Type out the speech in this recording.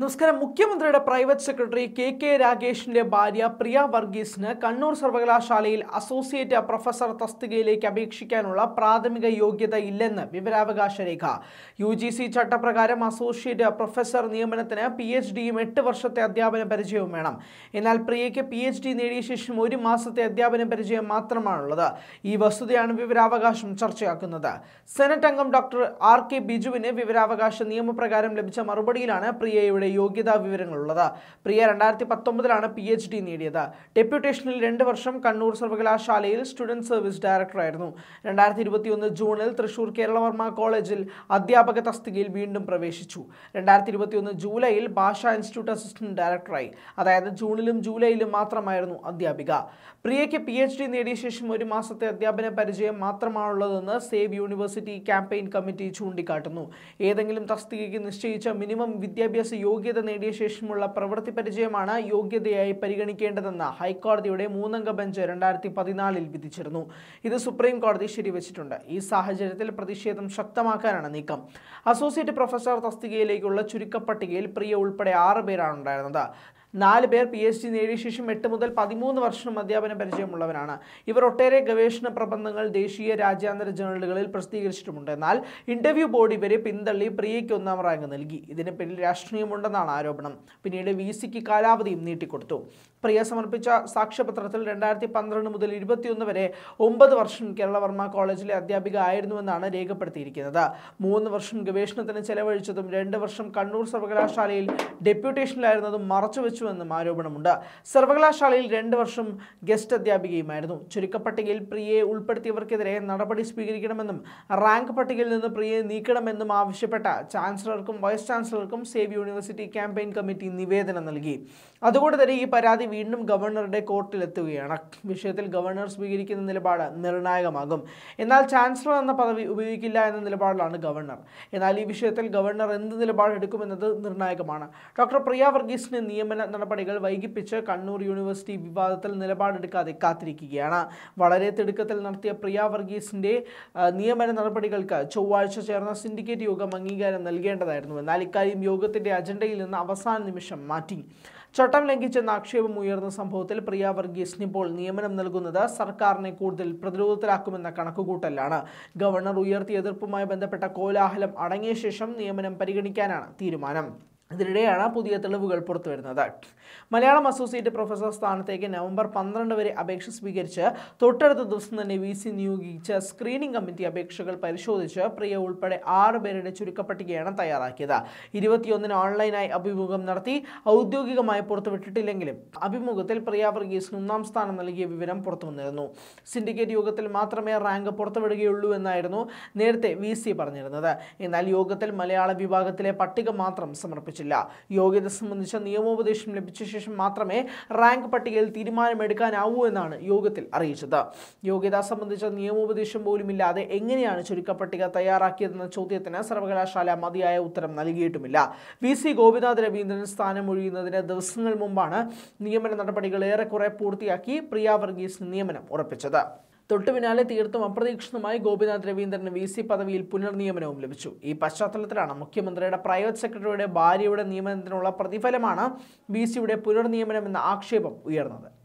നമസ്കാരം മുഖ്യമന്ത്രിയുടെ private secretary K K രാഗേഷിന്റെ ഭാര്യ പ്രിയ വർഗീസിന് കണ്ണൂർ സർവകലാശാലയിൽ അസോസിയേറ്റ് പ്രൊഫസർ തസ്തികയിലേക്ക് അപേക്ഷിക്കാനുള്ള പ്രാഥമിക യോഗ്യത ഇല്ലെന്ന് വിവരാവകാശ രേഖ യു ജി സി ചട്ടപ്രകാരം അസോസിയേറ്റ് പ്രൊഫസർ നിയമനത്തിന് പി എച്ച് ഡിയും എട്ട് വർഷത്തെ അധ്യാപന പരിചയവും വേണം എന്നാൽ പ്രിയയ്ക്ക് പി എച്ച് ഡി നേടിയ ശേഷം ഒരു മാസത്തെ അധ്യാപന പരിചയം മാത്രമാണുള്ളത് ഈ വസ്തുതയാണ് വിവരാവകാശം ചർച്ചയാക്കുന്നത് സെനറ്റ് അംഗം ഡോക്ടർ ആർ കെ ബിജുവിന് വിവരാവകാശ നിയമപ്രകാരം ലഭിച്ച മറുപടിയിലാണ് പ്രിയയുടെ വരെ യോഗ്യതാ വിവരങ്ങളുള്ളത് പ്രിയ രണ്ടായിരത്തി പത്തൊമ്പതിലാണ് പി എച്ച് ഡി നേടിയത് ഡെപ്യൂട്ടേഷനിൽ രണ്ട് വർഷം കണ്ണൂർ സർവകലാശാലയിൽ സ്റ്റുഡൻറ് സർവീസ് ഡയറക്ടറായിരുന്നു രണ്ടായിരത്തി ഇരുപത്തിയൊന്ന് ജൂണിൽ തൃശൂർ കേരളവർമ്മ കോളേജിൽ അധ്യാപക തസ്തികയിൽ വീണ്ടും പ്രവേശിച്ചു രണ്ടായിരത്തി ഇരുപത്തിയൊന്ന് ജൂലൈയിൽ ഭാഷാ ഇൻസ്റ്റിറ്റ്യൂട്ട് അസിസ്റ്റന്റ് ഡയറക്ടറായി അതായത് ജൂണിലും ജൂലൈയിലും മാത്രമായിരുന്നു അധ്യാപിക പ്രിയയ്ക്ക് പി എച്ച് ഡി നേടിയ ശേഷം ഒരു മാസത്തെ അധ്യാപന പരിചയം മാത്രമാണുള്ളതെന്ന് സേവ് യൂണിവേഴ്സിറ്റി ക്യാമ്പയിൻ കമ്മിറ്റി ചൂണ്ടിക്കാട്ടുന്നു ഏതെങ്കിലും തസ്തികയ്ക്ക് നിശ്ചയിച്ച മിനിമം വിദ്യാഭ്യാസ യോഗ്യ യോഗ്യത നേടിയ ശേഷമുള്ള പ്രവൃത്തി പരിചയമാണ് യോഗ്യതയായി പരിഗണിക്കേണ്ടതെന്ന് ഹൈക്കോടതിയുടെ മൂന്നംഗ ബെഞ്ച് രണ്ടായിരത്തി പതിനാലിൽ വിധിച്ചിരുന്നു ഇത് സുപ്രീം കോടതി ശരിവച്ചിട്ടുണ്ട് ഈ സാഹചര്യത്തിൽ പ്രതിഷേധം ശക്തമാക്കാനാണ് നീക്കം അസോസിയേറ്റ് പ്രൊഫസർ തസ്തികയിലേക്കുള്ള ചുരുക്കപ്പട്ടികയിൽ പ്രിയ ഉൾപ്പെടെ ആറ് പേരാണ് ഉണ്ടായിരുന്നത് നാല് പേർ പി എച്ച് ഡി നേടിയ ശേഷം എട്ട് മുതൽ പതിമൂന്ന് വർഷം അധ്യാപന പരിചയമുള്ളവരാണ് ഇവർ ഒട്ടേറെ ഗവേഷണ പ്രബന്ധങ്ങൾ ദേശീയ രാജ്യാന്തര ജേണലുകളിൽ പ്രസിദ്ധീകരിച്ചിട്ടുമുണ്ട് എന്നാൽ ഇന്റർവ്യൂ ബോർഡ് ഇവരെ പിന്തള്ളി പ്രിയയ്ക്ക് ഒന്നാം റാങ്ക് നൽകി ഇതിന് പിന്നിൽ രാഷ്ട്രീയമുണ്ടെന്നാണ് ആരോപണം പിന്നീട് വി സിക്ക് കാലാവധിയും നീട്ടിക്കൊടുത്തു പ്രിയ സമർപ്പിച്ച സാക്ഷ്യപത്രത്തിൽ രണ്ടായിരത്തി പന്ത്രണ്ട് മുതൽ ഇരുപത്തിയൊന്ന് വരെ ഒമ്പത് വർഷം കേരളവർമ്മ കോളേജിലെ അധ്യാപിക ആയിരുന്നുവെന്നാണ് രേഖപ്പെടുത്തിയിരിക്കുന്നത് മൂന്ന് വർഷം ഗവേഷണത്തിന് ചെലവഴിച്ചതും രണ്ട് വർഷം കണ്ണൂർ സർവകലാശാലയിൽ ഡെപ്യൂട്ടേഷനിലായിരുന്നതും മറച്ചുവെച്ചു പ്രവർത്തിച്ചുവെന്നും ആരോപണമുണ്ട് സർവകലാശാലയിൽ രണ്ട് വർഷം ഗസ്റ്റ് അധ്യാപികയുമായിരുന്നു ചുരുക്കപ്പട്ടികയിൽ പ്രിയയെ ഉൾപ്പെടുത്തിയവർക്കെതിരെ നടപടി സ്വീകരിക്കണമെന്നും റാങ്ക് പട്ടികയിൽ നിന്ന് പ്രിയയെ നീക്കണമെന്നും ആവശ്യപ്പെട്ട ചാൻസലർക്കും വൈസ് ചാൻസലർക്കും സേവ് യൂണിവേഴ്സിറ്റി ക്യാമ്പയിൻ കമ്മിറ്റി നിവേദനം നൽകി അതുകൊണ്ട് തന്നെ ഈ പരാതി വീണ്ടും ഗവർണറുടെ കോർട്ടിലെത്തുകയാണ് വിഷയത്തിൽ ഗവർണർ സ്വീകരിക്കുന്ന നിലപാട് നിർണായകമാകും എന്നാൽ ചാൻസലർ എന്ന പദവി ഉപയോഗിക്കില്ല എന്ന നിലപാടിലാണ് ഗവർണർ എന്നാൽ ഈ വിഷയത്തിൽ ഗവർണർ എന്ത് നിലപാടെടുക്കുമെന്നത് നിർണായകമാണ് ഡോക്ടർ പ്രിയ വർഗീസിന് നിയമന നടപടികൾ വൈകിപ്പിച്ച് കണ്ണൂർ യൂണിവേഴ്സിറ്റി വിവാദത്തിൽ നിലപാടെടുക്കാതെ കാത്തിരിക്കുകയാണ് വളരെ തിടുക്കത്തിൽ നടത്തിയ പ്രിയ വർഗീസിന്റെ നിയമന നടപടികൾക്ക് ചൊവ്വാഴ്ച ചേർന്ന സിൻഡിക്കേറ്റ് യോഗം അംഗീകാരം നൽകേണ്ടതായിരുന്നു എന്നാൽ ഇക്കാര്യം യോഗത്തിന്റെ അജണ്ടയിൽ നിന്ന് അവസാന നിമിഷം മാറ്റി ചട്ടം ലംഘിച്ചെന്ന ആക്ഷേപം ഉയർന്ന സംഭവത്തിൽ പ്രിയ വർഗീസിന് ഇപ്പോൾ നിയമനം നൽകുന്നത് സർക്കാരിനെ കൂടുതൽ പ്രതിരോധത്തിലാക്കുമെന്ന കണക്കുകൂട്ടലാണ് ഗവർണർ ഉയർത്തിയ എതിർപ്പുമായി ബന്ധപ്പെട്ട കോലാഹലം അടങ്ങിയ ശേഷം നിയമനം പരിഗണിക്കാനാണ് തീരുമാനം ഇതിനിടെയാണ് പുതിയ തെളിവുകൾ പുറത്തു വരുന്നത് മലയാളം അസോസിയേറ്റ് പ്രൊഫസർ സ്ഥാനത്തേക്ക് നവംബർ പന്ത്രണ്ട് വരെ അപേക്ഷ സ്വീകരിച്ച് തൊട്ടടുത്ത ദിവസം തന്നെ വി സി നിയോഗിച്ച സ്ക്രീനിംഗ് കമ്മിറ്റി അപേക്ഷകൾ പരിശോധിച്ച് പ്രിയ ഉൾപ്പെടെ ആറ് പേരുടെ ചുരുക്കപ്പട്ടികയാണ് തയ്യാറാക്കിയത് ഇരുപത്തിയൊന്നിന് ഓൺലൈനായി അഭിമുഖം നടത്തി ഔദ്യോഗികമായി പുറത്തുവിട്ടിട്ടില്ലെങ്കിലും അഭിമുഖത്തിൽ പ്രിയ വർഗീസ് ഒന്നാം സ്ഥാനം നൽകിയ വിവരം പുറത്തു വന്നിരുന്നു സിൻഡിക്കേറ്റ് യോഗത്തിൽ മാത്രമേ റാങ്ക് പുറത്തുവിടുകയുള്ളൂ എന്നായിരുന്നു നേരത്തെ വി പറഞ്ഞിരുന്നത് എന്നാൽ യോഗത്തിൽ മലയാള വിഭാഗത്തിലെ പട്ടിക മാത്രം സമർപ്പിച്ചു ലഭിച്ചില്ല യോഗ്യത സംബന്ധിച്ച നിയമോപദേശം ലഭിച്ച ശേഷം മാത്രമേ റാങ്ക് പട്ടികയിൽ തീരുമാനമെടുക്കാനാവൂ എന്നാണ് യോഗത്തിൽ അറിയിച്ചത് യോഗ്യത സംബന്ധിച്ച നിയമോപദേശം പോലുമില്ലാതെ എങ്ങനെയാണ് ചുരുക്കപ്പട്ടിക തയ്യാറാക്കിയതെന്ന ചോദ്യത്തിന് സർവകലാശാല മതിയായ ഉത്തരം നൽകിയിട്ടുമില്ല വി സി ഗോപിനാഥ് രവീന്ദ്രൻ സ്ഥാനമൊഴിയുന്നതിന് ദിവസങ്ങൾ മുമ്പാണ് നിയമന നടപടികൾ ഏറെക്കുറെ പൂർത്തിയാക്കി പ്രിയ വർഗീസ് നിയമനം ഉറപ്പിച്ചത് തൊട്ടു പിന്നാലെ തീർത്തും അപ്രതീക്ഷിതമായി ഗോപിനാഥ് രവീന്ദ്രന് വി സി പദവിയിൽ പുനർനിയമനവും ലഭിച്ചു ഈ പശ്ചാത്തലത്തിലാണ് മുഖ്യമന്ത്രിയുടെ പ്രൈവറ്റ് സെക്രട്ടറിയുടെ ഭാര്യയുടെ നിയമനത്തിനുള്ള പ്രതിഫലമാണ് വി സിയുടെ പുനർനിയമനമെന്ന ആക്ഷേപം ഉയർന്നത്